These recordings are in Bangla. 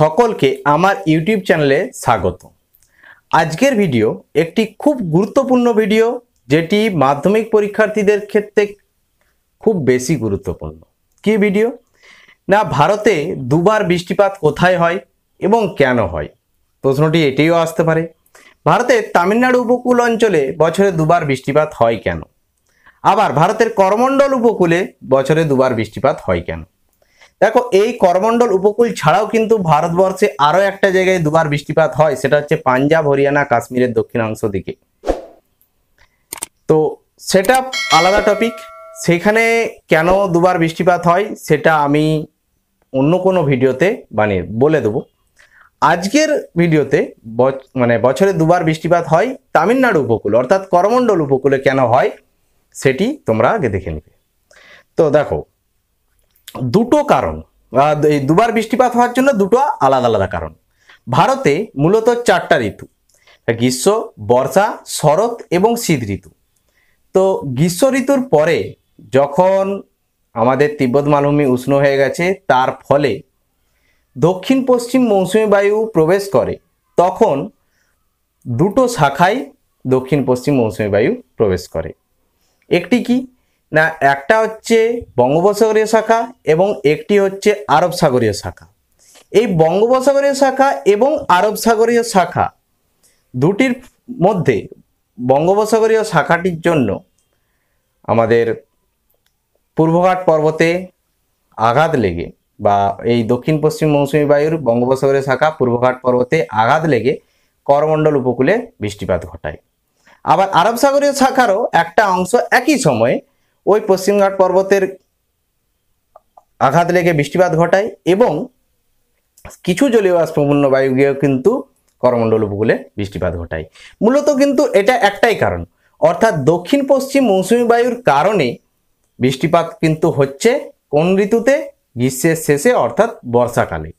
সকলকে আমার ইউটিউব চ্যানেলে স্বাগত আজকের ভিডিও একটি খুব গুরুত্বপূর্ণ ভিডিও যেটি মাধ্যমিক পরীক্ষার্থীদের ক্ষেত্রে খুব বেশি গুরুত্বপূর্ণ কি ভিডিও না ভারতে দুবার বৃষ্টিপাত কোথায় হয় এবং কেন হয় প্রশ্নটি এটিও আসতে পারে ভারতের তামিলনাড়ু উপকূল অঞ্চলে বছরে দুবার বৃষ্টিপাত হয় কেন আবার ভারতের করমণ্ডল উপকূলে বছরে দুবার বৃষ্টিপাত হয় কেন দেখো এই করমণ্ডল উপকূল ছাড়াও কিন্তু ভারতবর্ষে আরও একটা জায়গায় দুবার বৃষ্টিপাত হয় সেটা হচ্ছে পাঞ্জাব হরিয়ানা কাশ্মীরের দক্ষিণাংশ দিকে তো সেটা আলাদা টপিক সেখানে কেন দুবার বৃষ্টিপাত হয় সেটা আমি অন্য কোনো ভিডিওতে বানিয়ে বলে দেবো আজকের ভিডিওতে মানে বছরে দুবার বৃষ্টিপাত হয় তামিলনাড়ু উপকূল অর্থাৎ করমণ্ডল উপকূলে কেন হয় সেটি তোমরা আগে দেখে নেবে তো দেখো দুটো কারণ এই দুবার বৃষ্টিপাত হওয়ার জন্য দুটো আলাদা আলাদা কারণ ভারতে মূলত চারটা ঋতু গ্রীষ্ম বর্ষা শরৎ এবং শীত ঋতু তো গ্রীষ্ম ঋতুর পরে যখন আমাদের তিব্বত মালভূমি উষ্ণ হয়ে গেছে তার ফলে দক্ষিণ পশ্চিম মৌসুমী বায়ু প্রবেশ করে তখন দুটো শাখায় দক্ষিণ পশ্চিম মৌসুমী বায়ু প্রবেশ করে একটি কি না একটা হচ্ছে বঙ্গোপসাগরীয় শাখা এবং একটি হচ্ছে আরব সাগরীয় শাখা এই বঙ্গোপসাগরীয় শাখা এবং আরব সাগরীয় শাখা দুটির মধ্যে বঙ্গোপসাগরীয় শাখাটির জন্য আমাদের পূর্বঘাট পর্বতে আঘাত লেগে বা এই দক্ষিণ পশ্চিম মৌসুমী বায়ুর বঙ্গোপসাগরের শাখা পূর্বঘাট পর্বতে আঘাত লেগে করমণ্ডল উপকূলে বৃষ্টিপাত ঘটায় আবার আরব সাগরীয় শাখারও একটা অংশ একই সময়ে ওই পশ্চিমঘাট পর্বতের আঘাত লেগে বৃষ্টিপাত ঘটায় এবং কিছু জলীয় বাষ্পমূল্য বায়ু গিয়েও কিন্তু করমণ্ডল উপকূলে বৃষ্টিপাত ঘটায় মূলত কিন্তু এটা একটাই কারণ অর্থাৎ দক্ষিণ পশ্চিম মৌসুমি বায়ুর কারণে বৃষ্টিপাত কিন্তু হচ্ছে কোন ঋতুতে গ্রীষ্মের শেষে অর্থাৎ বর্ষাকালে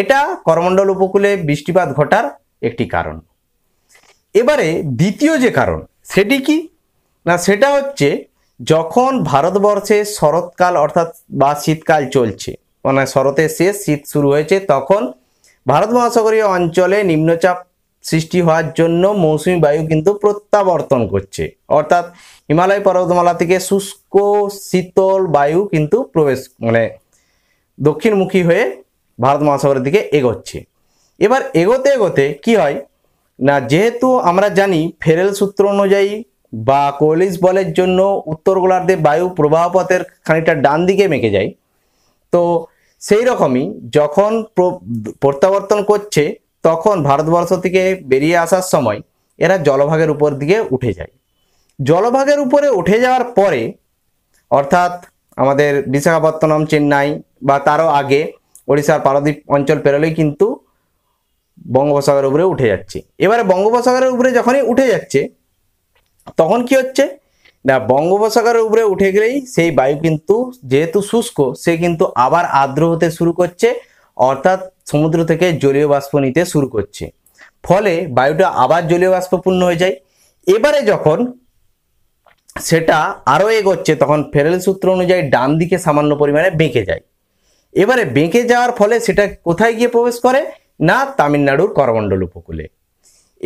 এটা করমণ্ডল উপকূলে বৃষ্টিপাত ঘটার একটি কারণ এবারে দ্বিতীয় যে কারণ সেটি কি না সেটা হচ্ছে যখন ভারতবর্ষে শরৎকাল অর্থাৎ বা শীতকাল চলছে মানে শরতের শেষ শীত শুরু হয়েছে তখন ভারত মহাসাগরীয় অঞ্চলে নিম্নচাপ সৃষ্টি হওয়ার জন্য মৌসুমি বায়ু কিন্তু প্রত্যাবর্তন করছে অর্থাৎ হিমালয় পর্বতমালা থেকে শুষ্ক শীতল বায়ু কিন্তু প্রবেশ মানে দক্ষিণমুখী হয়ে ভারত মহাসাগরের দিকে এগোচ্ছে এবার এগোতে এগোতে কি হয় না যেহেতু আমরা জানি ফেরেল সূত্র অনুযায়ী বা কোয়েলিস বলের জন্য উত্তর গোলার্ধে বায়ু প্রবাহপথের খানিকটা ডান দিকে মেকে যায় তো সেই রকমই যখন প্রত্যাবর্তন করছে তখন ভারতবর্ষ থেকে বেরিয়ে আসার সময় এরা জলভাগের উপর দিকে উঠে যায় জলভাগের উপরে উঠে যাওয়ার পরে অর্থাৎ আমাদের বিশাখাপত্তনম চেন্নাই বা তারও আগে ওড়িশার পারদ্বীপ অঞ্চল পেরোলেই কিন্তু বঙ্গোপসাগরের উপরে উঠে যাচ্ছে এবারে বঙ্গোপসাগরের উপরে যখনই উঠে যাচ্ছে তখন কি হচ্ছে না বঙ্গোপসাগরের উপরে উঠে গেলেই সেই বায়ু কিন্তু যেহেতু শুষ্ক সে কিন্তু আবার আর্দ্র হতে শুরু করছে অর্থাৎ সমুদ্র থেকে জলীয় বাষ্প নিতে শুরু করছে ফলে বায়ুটা আবার জলীয় বাষ্পপূর্ণ হয়ে যায় এবারে যখন সেটা আরও এগোচ্ছে তখন ফেরেল সূত্র অনুযায়ী ডান দিকে সামান্য পরিমাণে বেঁকে যায় এবারে বেঁকে যাওয়ার ফলে সেটা কোথায় গিয়ে প্রবেশ করে না তামিলনাড়ুর করমণ্ডল উপকূলে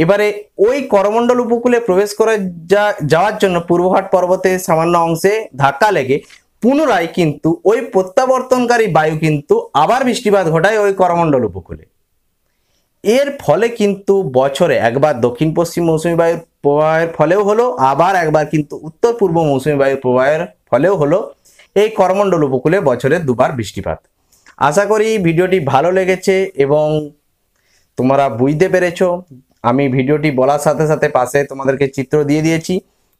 এবারে ওই করমণ্ডল উপকূলে প্রবেশ করে যা যাওয়ার জন্য পূর্বঘাট পর্বতে সামান্য অংশে ধাক্কা লেগে পুনরায় কিন্তু ওই প্রত্যাবর্তনকারী বায়ু কিন্তু আবার বৃষ্টিপাত ঘটায় ওই করমণ্ডল উপকূলে এর ফলে কিন্তু বছরে একবার দক্ষিণ পশ্চিম মৌসুমী বায়ুর প্রবাহের ফলেও হলো আবার একবার কিন্তু উত্তর পূর্ব মৌসুমী বায়ুর প্রবাহের ফলেও হলো এই করমণ্ডল উপকূলে বছরে দুবার বৃষ্টিপাত আশা করি ভিডিওটি ভালো লেগেছে এবং তোমরা বুঝতে পেরেছো আমি ভিডিওটি বলার সাথে সাথে পাশে তোমাদেরকে চিত্র দিয়ে দিয়েছি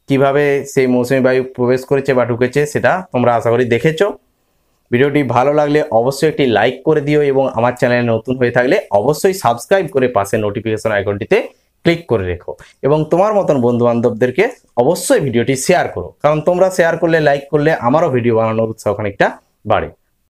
কিভাবে সেই মৌসুমি বায়ু প্রবেশ করেছে বা ঢুকেছে সেটা তোমরা আশা করি দেখেছো ভিডিওটি ভালো লাগলে অবশ্যই একটি লাইক করে দিও এবং আমার চ্যানেলে নতুন হয়ে থাকলে অবশ্যই সাবস্ক্রাইব করে পাশে নোটিফিকেশন আইকনটিতে ক্লিক করে রেখো এবং তোমার মতন বন্ধু বান্ধবদেরকে অবশ্যই ভিডিওটি শেয়ার করো কারণ তোমরা শেয়ার করলে লাইক করলে আমারও ভিডিও বানানোর উৎসাহ খানিকটা বাড়ে